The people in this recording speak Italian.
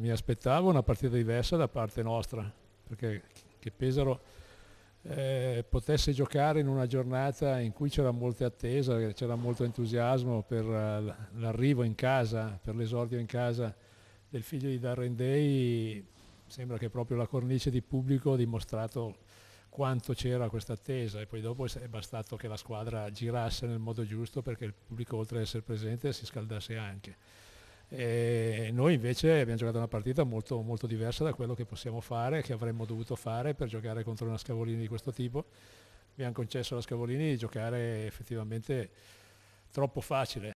mi aspettavo una partita diversa da parte nostra, perché che Pesaro eh, potesse giocare in una giornata in cui c'era molta attesa, c'era molto entusiasmo per eh, l'arrivo in casa, per l'esordio in casa del figlio di Darren Day, sembra che proprio la cornice di pubblico ha dimostrato quanto c'era questa attesa e poi dopo è bastato che la squadra girasse nel modo giusto perché il pubblico oltre ad essere presente si scaldasse anche. E noi invece abbiamo giocato una partita molto, molto diversa da quello che possiamo fare, che avremmo dovuto fare per giocare contro una Scavolini di questo tipo. Abbiamo concesso alla Scavolini di giocare effettivamente troppo facile,